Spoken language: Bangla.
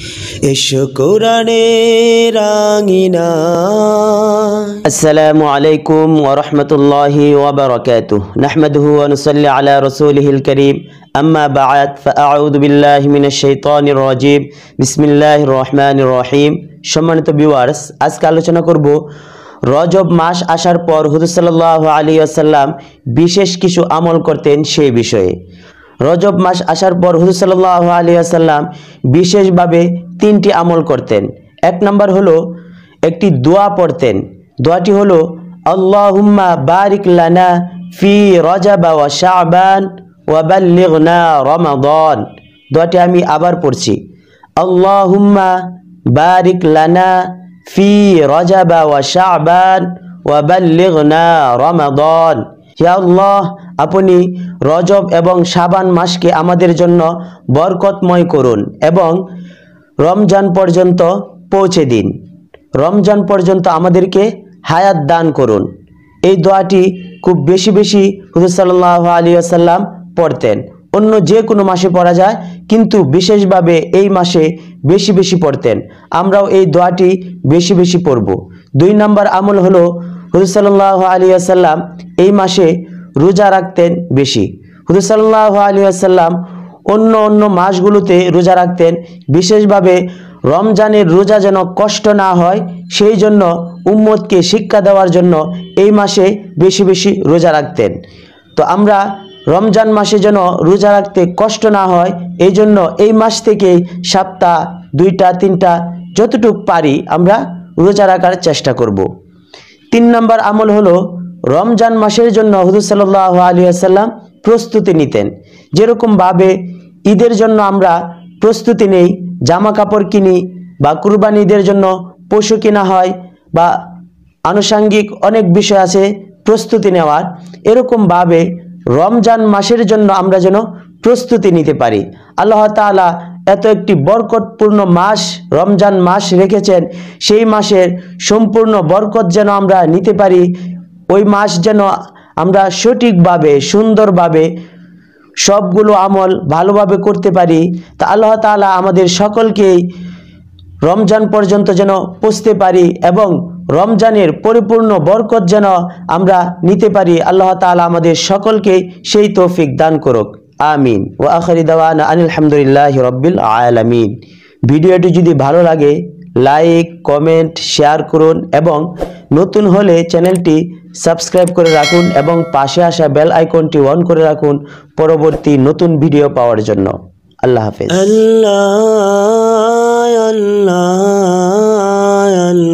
রহিম সম্মানিত আজকে আলোচনা করব রজব মাস আসার পর হুজুর আলী আসাল্লাম বিশেষ কিছু আমল করতেন সেই বিষয়ে রজব মাস আসার পর হুজুর সাল্লাহ আলী আসাল্লাম বিশেষভাবে তিনটি আমল করতেন এক নম্বর হলো একটি দোয়া পড়তেন দোয়াটি হলো আল্লাহুম্মা বারিক লানা ফি রজাবা ওয়া শাবান ওয়াবাল্লিগনা রমাদন দোয়াটি আমি আবার পড়ছি আল্লাহুম্মা বারিক লানা ফি রজাবা ওয়া শাবান ওয়াবাল্লিগনা রমাদন হে আল্লাহ আপনি রজব এবং সাবান মাসকে আমাদের জন্য বরকতময় করুন এবং রমজান পর্যন্ত পৌঁছে দিন রমজান পর্যন্ত আমাদেরকে হায়াত দান করুন এই দোয়াটি খুব বেশি বেশি হুজুর সাল্লাহ আলী আসাল্লাম পড়তেন অন্য যে কোনো মাসে পড়া যায় কিন্তু বিশেষভাবে এই মাসে বেশি বেশি পড়তেন আমরাও এই দোয়াটি বেশি বেশি পড়ব দুই নাম্বার আমল হলো হুদুসাল্লাহ আলী আসাল্লাম এই মাসে রোজা রাখতেন বেশি হুদুসাল্লাহ আলী আসাল্লাম অন্য অন্য মাসগুলোতে রোজা রাখতেন বিশেষভাবে রমজানের রোজা যেন কষ্ট না হয় সেই জন্য উম্মতকে শিক্ষা দেওয়ার জন্য এই মাসে বেশি বেশি রোজা রাখতেন তো আমরা রমজান মাসে যেন রোজা রাখতে কষ্ট না হয় এই জন্য এই মাস থেকে সপ্তাহ দুইটা তিনটা যতটুক পারি আমরা রোজা রাখার চেষ্টা করব। তিন নম্বর আমল হলো রমজান মাসের জন্য হুজুর সাল্লাহ আলী আসাল্লাম প্রস্তুতি নিতেন যেরকমভাবে ঈদের জন্য আমরা প্রস্তুতি নেই জামা কাপড় কিনি বা কুরবান ঈদের জন্য পশু কেনা হয় বা আনুষাঙ্গিক অনেক বিষয় আছে প্রস্তুতি নেওয়ার এরকমভাবে রমজান মাসের জন্য আমরা যেন প্রস্তুতি নিতে পারি আল্লাহ তালা এত একটি বরকতপূর্ণ মাস রমজান মাস রেখেছেন সেই মাসের সম্পূর্ণ বরকত যেন আমরা নিতে পারি ওই মাস যেন আমরা সঠিকভাবে সুন্দরভাবে সবগুলো আমল ভালোভাবে করতে পারি তা আল্লাহ তালা আমাদের সকলকেই রমজান পর্যন্ত যেন পুষতে পারি এবং রমজানের পরিপূর্ণ বরকত যেন আমরা নিতে পারি আল্লাহ তালা আমাদের সকলকে সেই তৌফিক দান করুক আমিন ও আখরি দাওয়ান আনিলামদুলিল্লাহ রব্বিল আলামিন ভিডিওটি যদি ভালো লাগে লাইক কমেন্ট শেয়ার করুন এবং নতুন হলে চ্যানেলটি সাবস্ক্রাইব করে রাখুন এবং পাশে আসা বেল আইকনটি অন করে রাখুন পরবর্তী নতুন ভিডিও পাওয়ার জন্য আল্লাহ হাফেজ আল্লাহ আল্লাহ